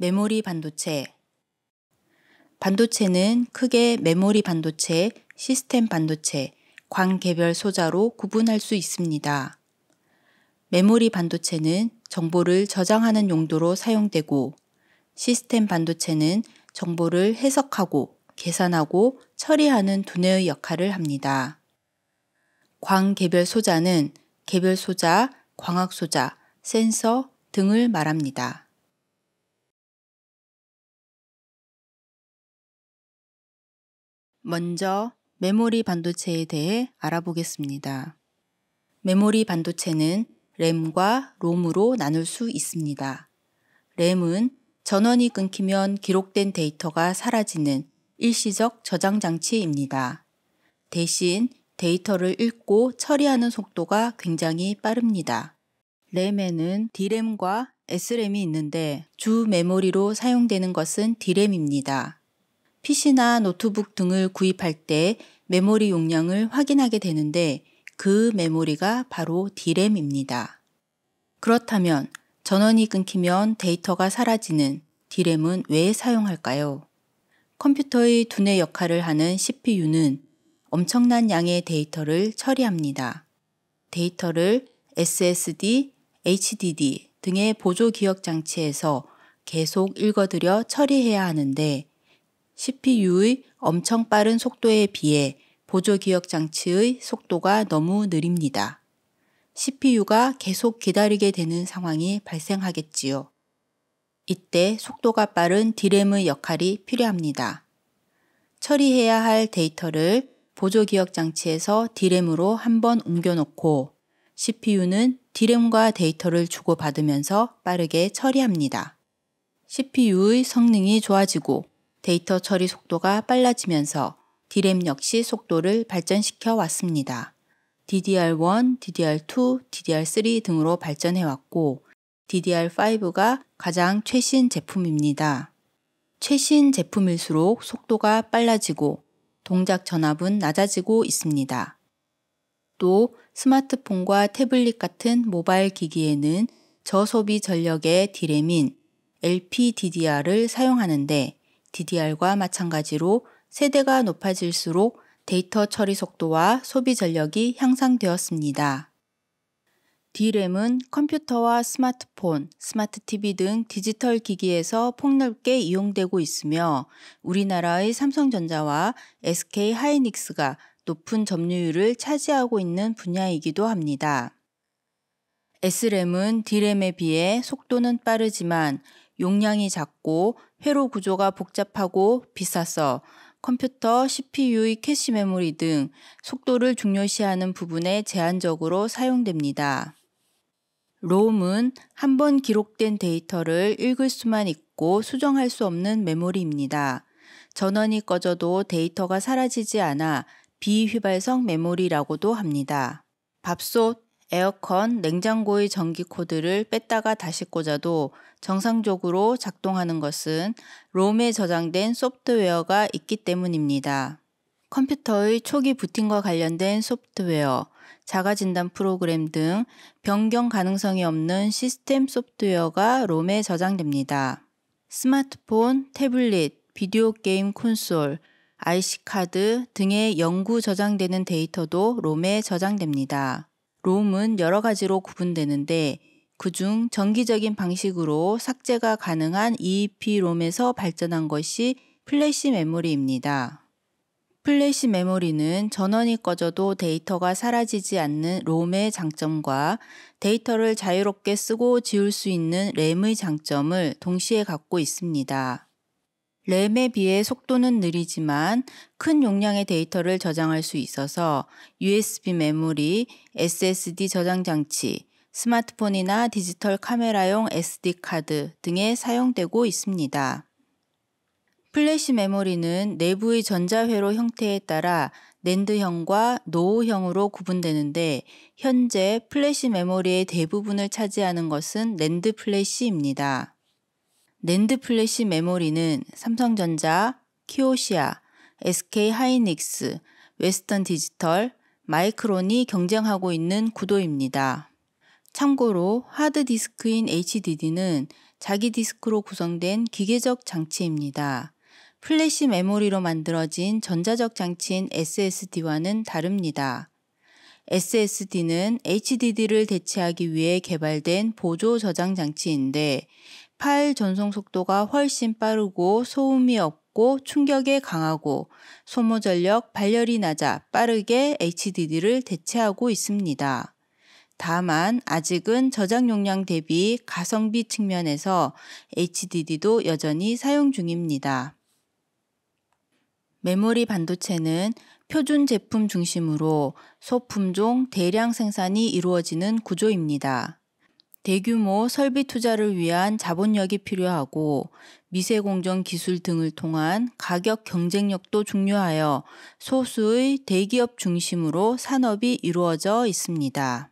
메모리 반도체 반도체는 크게 메모리 반도체, 시스템 반도체, 광 개별 소자로 구분할 수 있습니다. 메모리 반도체는 정보를 저장하는 용도로 사용되고 시스템 반도체는 정보를 해석하고 계산하고 처리하는 두뇌의 역할을 합니다. 광 개별 소자는 개별 소자, 광학 소자, 센서 등을 말합니다. 먼저 메모리 반도체에 대해 알아보겠습니다. 메모리 반도체는 램과 롬으로 나눌 수 있습니다. 램은 전원이 끊기면 기록된 데이터가 사라지는 일시적 저장 장치입니다. 대신 데이터를 읽고 처리하는 속도가 굉장히 빠릅니다. 램에는 D램과 S램이 있는데 주 메모리로 사용되는 것은 D램입니다. PC나 노트북 등을 구입할 때 메모리 용량을 확인하게 되는데 그 메모리가 바로 D램입니다. 그렇다면 전원이 끊기면 데이터가 사라지는 D램은 왜 사용할까요? 컴퓨터의 두뇌 역할을 하는 CPU는 엄청난 양의 데이터를 처리합니다. 데이터를 SSD, HDD 등의 보조 기억 장치에서 계속 읽어들여 처리해야 하는데 CPU의 엄청 빠른 속도에 비해 보조 기억 장치의 속도가 너무 느립니다. CPU가 계속 기다리게 되는 상황이 발생하겠지요. 이때 속도가 빠른 디램의 역할이 필요합니다. 처리해야 할 데이터를 보조 기억 장치에서 디램으로 한번 옮겨놓고 CPU는 디램과 데이터를 주고받으면서 빠르게 처리합니다. CPU의 성능이 좋아지고 데이터 처리 속도가 빨라지면서 D램 역시 속도를 발전시켜 왔습니다. DDR1, DDR2, DDR3 등으로 발전해 왔고 DDR5가 가장 최신 제품입니다. 최신 제품일수록 속도가 빨라지고 동작 전압은 낮아지고 있습니다. 또 스마트폰과 태블릿 같은 모바일 기기에는 저소비 전력의 D램인 LPDDR을 사용하는데 DDR과 마찬가지로 세대가 높아질수록 데이터 처리 속도와 소비 전력이 향상되었습니다. d r a m 은 컴퓨터와 스마트폰, 스마트 TV 등 디지털 기기에서 폭넓게 이용되고 있으며 우리나라의 삼성전자와 SK 하이닉스가 높은 점유율을 차지하고 있는 분야이기도 합니다. s m 은 D램에 비해 속도는 빠르지만 용량이 작고 회로 구조가 복잡하고 비싸서 컴퓨터, CPU의 캐시 메모리 등 속도를 중요시하는 부분에 제한적으로 사용됩니다. r o m 은한 번 기록된 데이터를 읽을 수만 있고 수정할 수 없는 메모리입니다. 전원이 꺼져도 데이터가 사라지지 않아 비휘발성 메모리라고도 합니다. 밥솥, 에어컨, 냉장고의 전기 코드를 뺐다가 다시 꽂아도 정상적으로 작동하는 것은 롬에 저장된 소프트웨어가 있기 때문입니다. 컴퓨터의 초기 부팅과 관련된 소프트웨어, 자가진단 프로그램 등 변경 가능성이 없는 시스템 소프트웨어가 롬에 저장됩니다. 스마트폰, 태블릿, 비디오 게임 콘솔, IC카드 등의 영구 저장되는 데이터도 롬에 저장됩니다. 롬은 여러 가지로 구분되는데 그중 정기적인 방식으로 삭제가 가능한 EEP 롬에서 발전한 것이 플래시 메모리입니다. 플래시 메모리는 전원이 꺼져도 데이터가 사라지지 않는 롬의 장점과 데이터를 자유롭게 쓰고 지울 수 있는 램의 장점을 동시에 갖고 있습니다. 램에 비해 속도는 느리지만 큰 용량의 데이터를 저장할 수 있어서 USB 메모리, SSD 저장 장치, 스마트폰이나 디지털 카메라용 SD 카드 등에 사용되고 있습니다. 플래시 메모리는 내부의 전자회로 형태에 따라 랜드형과 노우형으로 구분되는데 현재 플래시 메모리의 대부분을 차지하는 것은 랜드 플래시입니다. 랜드 플래시 메모리는 삼성전자, 키오시아, SK 하이닉스, 웨스턴 디지털, 마이크론이 경쟁하고 있는 구도입니다. 참고로 하드디스크인 HDD는 자기 디스크로 구성된 기계적 장치입니다. 플래시 메모리로 만들어진 전자적 장치인 SSD와는 다릅니다. SSD는 HDD를 대체하기 위해 개발된 보조 저장 장치인데 파일 전송 속도가 훨씬 빠르고 소음이 없고 충격에 강하고 소모 전력, 발열이 낮아 빠르게 HDD를 대체하고 있습니다. 다만 아직은 저장 용량 대비 가성비 측면에서 HDD도 여전히 사용 중입니다. 메모리 반도체는 표준 제품 중심으로 소품종 대량 생산이 이루어지는 구조입니다. 대규모 설비 투자를 위한 자본력이 필요하고 미세 공정 기술 등을 통한 가격 경쟁력도 중요하여 소수의 대기업 중심으로 산업이 이루어져 있습니다.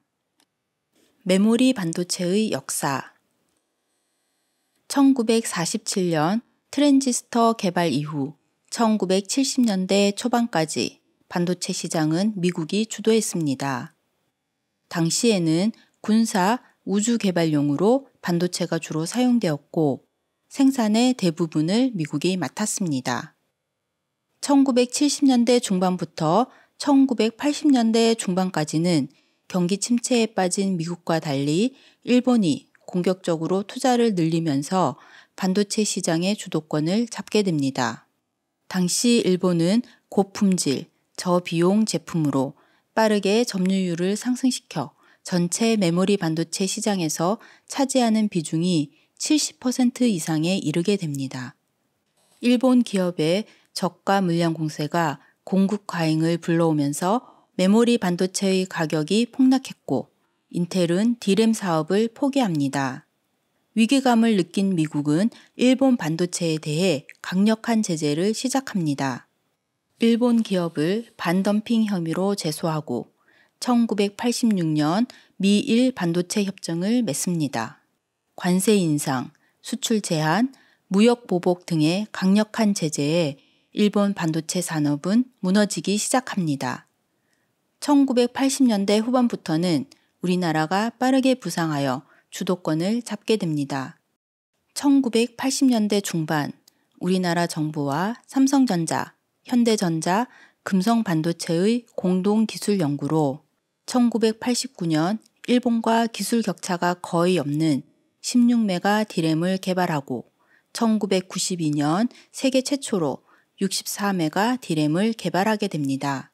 메모리 반도체의 역사 1947년 트랜지스터 개발 이후 1970년대 초반까지 반도체 시장은 미국이 주도했습니다. 당시에는 군사, 우주 개발용으로 반도체가 주로 사용되었고 생산의 대부분을 미국이 맡았습니다. 1970년대 중반부터 1980년대 중반까지는 경기 침체에 빠진 미국과 달리 일본이 공격적으로 투자를 늘리면서 반도체 시장의 주도권을 잡게 됩니다. 당시 일본은 고품질, 저비용 제품으로 빠르게 점유율을 상승시켜 전체 메모리 반도체 시장에서 차지하는 비중이 70% 이상에 이르게 됩니다. 일본 기업의 저가 물량 공세가 공급 과잉을 불러오면서 메모리 반도체의 가격이 폭락했고 인텔은 디램 사업을 포기합니다. 위기감을 느낀 미국은 일본 반도체에 대해 강력한 제재를 시작합니다. 일본 기업을 반덤핑 혐의로 제소하고 1986년 미일 반도체 협정을 맺습니다. 관세 인상, 수출 제한, 무역 보복 등의 강력한 제재에 일본 반도체 산업은 무너지기 시작합니다. 1980년대 후반부터는 우리나라가 빠르게 부상하여 주도권을 잡게 됩니다. 1980년대 중반 우리나라 정부와 삼성전자, 현대전자, 금성반도체의 공동 기술 연구로 1989년 일본과 기술 격차가 거의 없는 16메가 디램을 개발하고 1992년 세계 최초로 64메가 디램을 개발하게 됩니다.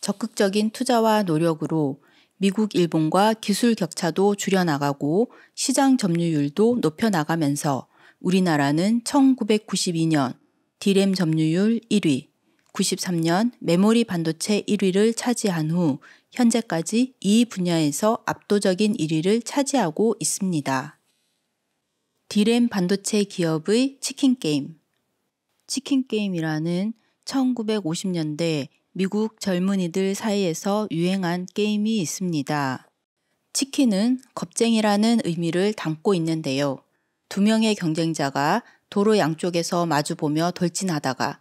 적극적인 투자와 노력으로 미국, 일본과 기술 격차도 줄여나가고 시장 점유율도 높여나가면서 우리나라는 1992년 디램 점유율 1위, 93년 메모리 반도체 1위를 차지한 후 현재까지 이 분야에서 압도적인 1위를 차지하고 있습니다. 디램 반도체 기업의 치킨게임. 치킨게임이라는 1950년대 미국 젊은이들 사이에서 유행한 게임이 있습니다. 치킨은 겁쟁이라는 의미를 담고 있는데요. 두 명의 경쟁자가 도로 양쪽에서 마주보며 돌진하다가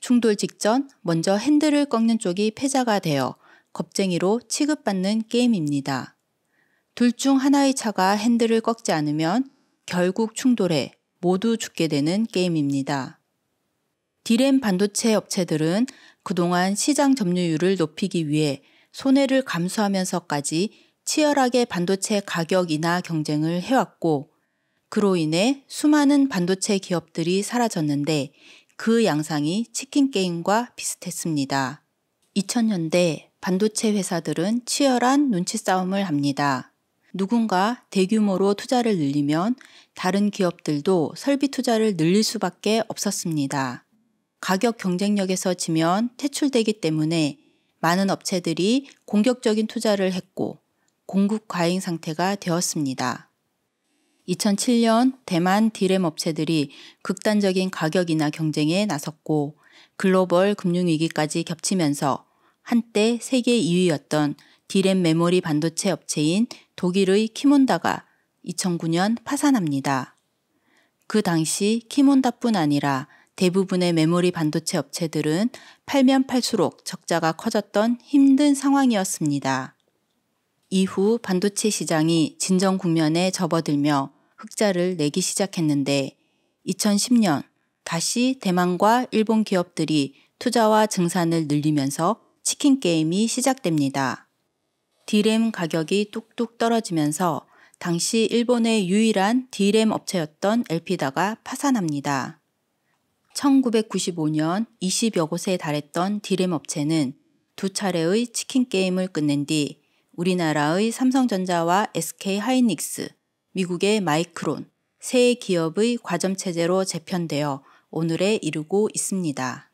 충돌 직전 먼저 핸들을 꺾는 쪽이 패자가 되어 겁쟁이로 취급받는 게임입니다. 둘 중 하나의 차가 핸들을 꺾지 않으면 결국 충돌해 모두 죽게 되는 게임입니다. 디램 반도체 업체들은 그동안 시장 점유율을 높이기 위해 손해를 감수하면서까지 치열하게 반도체 가격이나 경쟁을 해왔고, 그로 인해 수많은 반도체 기업들이 사라졌는데 그 양상이 치킨게임과 비슷했습니다. 2000년대 반도체 회사들은 치열한 눈치 싸움을 합니다. 누군가 대규모로 투자를 늘리면 다른 기업들도 설비 투자를 늘릴 수밖에 없었습니다. 가격 경쟁력에서 지면 퇴출되기 때문에 많은 업체들이 공격적인 투자를 했고 공급 과잉 상태가 되었습니다. 2007년 대만 디램 업체들이 극단적인 가격이나 경쟁에 나섰고 글로벌 금융위기까지 겹치면서 한때 세계 2위였던 디램 메모리 반도체 업체인 독일의 키몬다가 2009년 파산합니다. 그 당시 키몬다뿐 아니라 대부분의 메모리 반도체 업체들은 팔면 팔수록 적자가 커졌던 힘든 상황이었습니다. 이후 반도체 시장이 진정 국면에 접어들며 흑자를 내기 시작했는데 2010년 다시 대만과 일본 기업들이 투자와 증산을 늘리면서 치킨 게임이 시작됩니다. 디램 가격이 뚝뚝 떨어지면서 당시 일본의 유일한 디램 업체였던 엘피다가 파산합니다. 1995년 20여 곳에 달했던 디램 업체는 두 차례의 치킨 게임을 끝낸 뒤 우리나라의 삼성전자와 SK 하이닉스, 미국의 마이크론, 세 기업의 과점 체제로 재편되어 오늘에 이르고 있습니다.